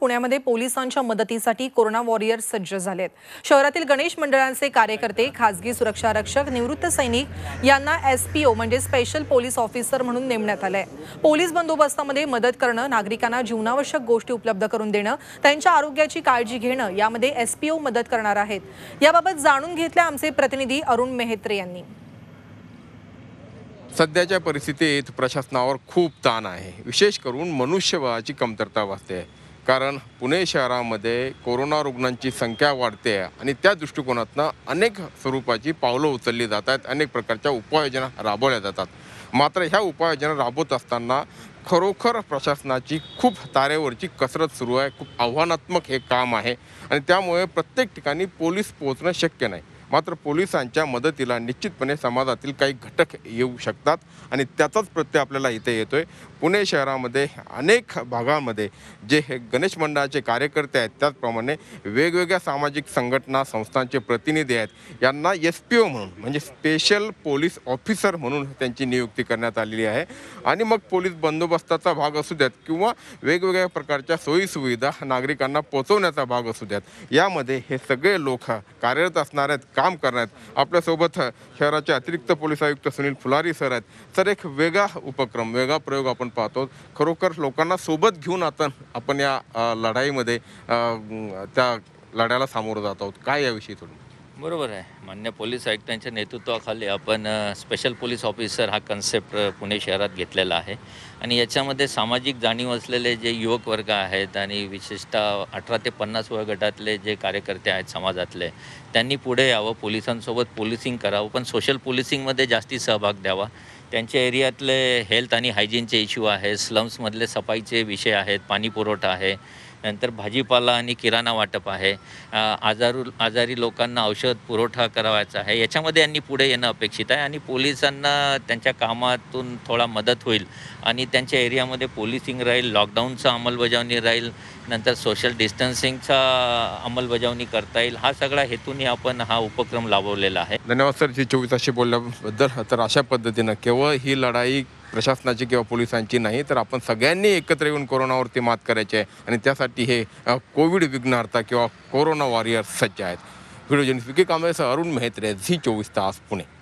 पुण्यामध्ये पोलिसांच्या मदतीसाठी कोरोना वॉरियर्स सज्ज झालेत शहरातील गणेश मंडळांचे कार्यकर्ते खासगी सुरक्षा रक्षक निवृत्त सैनिक यांना एसपीओ म्हणजे स्पेशल पोलीस ऑफिसर म्हणून नेमण्यात आलंय पोलीस बंदोबस्तामध्ये मदत करणं नागरिकांना जीवनावश्यक गोष्टी उपलब्ध करून देणं त्यांच्या आरोग्याची काळजी घेणं यामध्ये एसपीओ मदत करणार आहेत याबाबत जाणून घेतल्या आमचे प्रतिनिधी अरुण मेहत्रे यांनी सध्याच्या परिस्थितीत प्रशासनावर खूप ताण आहे विशेष करून मनुष्यबळाची कमतरता वाचते आहे कारण पुणे शहरामध्ये कोरोना रुग्णांची संख्या वाढते आहे आणि त्या दृष्टिकोनातनं अनेक स्वरूपाची पावलं उचलली जात आहेत अनेक प्रकारच्या उपाययोजना राबवल्या जातात मात्र ह्या उपाययोजना राबवत असताना खरोखर प्रशासनाची खूप तारेवरची कसरत सुरू आहे खूप आव्हानात्मक हे काम आहे आणि त्यामुळे प्रत्येक ठिकाणी पोलीस पोहोचणं शक्य नाही मात्र पोलिसांच्या मदतीला निश्चितपणे समाजातील काही घटक येऊ शकतात आणि त्याचाच प्रत्यय आपल्याला इथे येतोय पुणे शहरामध्ये अनेक भागामध्ये जे हे गणेश मंडळाचे कार्यकर्ते आहेत त्याचप्रमाणे वेगवेगळ्या सामाजिक संघटना संस्थांचे प्रतिनिधी आहेत यांना एस पी ओ म्हणून म्हणजे स्पेशल पोलीस ऑफिसर म्हणून त्यांची नियुक्ती करण्यात आलेली आहे आणि मग पोलीस बंदोबस्ताचा भाग असू द्यात किंवा वेगवेगळ्या प्रकारच्या सोयीसुविधा नागरिकांना पोचवण्याचा भाग असू द्यात यामध्ये हे सगळे लोक कार्यरत असणार आहेत काम करणार आपल्यासोबत शहराचे अतिरिक्त पोलीस आयुक्त सुनील फुलारी सर आहेत सर एक वेगळा उपक्रम वेगळा प्रयोग आपण पाहतो खरोखर लोकांना सोबत घेऊन आता आपण या लढाईमध्ये त्या लढ्याला सामोरं जात आहोत काय याविषयी थोडं बरोबर आहे मान्य पोलीस आयुक्तांच्या नेतृत्वाखाली आपण स्पेशल पोलीस ऑफिसर हा कन्सेप्ट पुणे शहरात घेतलेला आहे आणि याच्यामध्ये सामाजिक जाणीव असलेले जे युवक वर्ग आहेत आणि विशेषतः अठरा ते पन्नास गटातले जे कार्यकर्ते आहेत समाजातले त्यांनी पुढे यावं पोलिसांसोबत पोलिसिंग करावं पण सोशल पोलिसिंगमध्ये जास्ती सहभाग द्यावा त्यांच्या एरियातले हेल्थ आणि हायजीनचे इश्यू आहे स्लम्समधले सफाईचे विषय आहेत पाणीपुरवठा आहे नंतर भाजीपाला आणि किराणा वाटप आहे आजारू आजारी लोकांना औषध पुरवठा करावायचा आहे याच्यामध्ये यांनी पुढे येणं अपेक्षित आहे आणि पोलिसांना त्यांच्या कामातून थोडा मदत होईल आणि त्यांच्या एरियामध्ये पोलिसिंग राहील लॉकडाऊनचा अंमलबजावणी राहील नंतर सोशल डिस्टन्सिंगचा अंमलबजावणी करता येईल हा सगळा हेतूने आपण हा उपक्रम लाभवलेला आहे धन्यवाद सर जी चोवीस ताशी बोलल्याबद्दल तर अशा पद्धतीनं केवळ ही लढाई प्रशासनाची किंवा पोलिसांची नाही तर आपण सगळ्यांनी एकत्र येऊन कोरोनावरती मात करायची आहे आणि त्यासाठी हे कोविड विघ्नार्था किंवा कोरोना वॉरियर्स सज्ज आहेत व्हिडिओ जनिस्पिकी कामेसह अरुण मेहत्रे झी चोवीस तास पुणे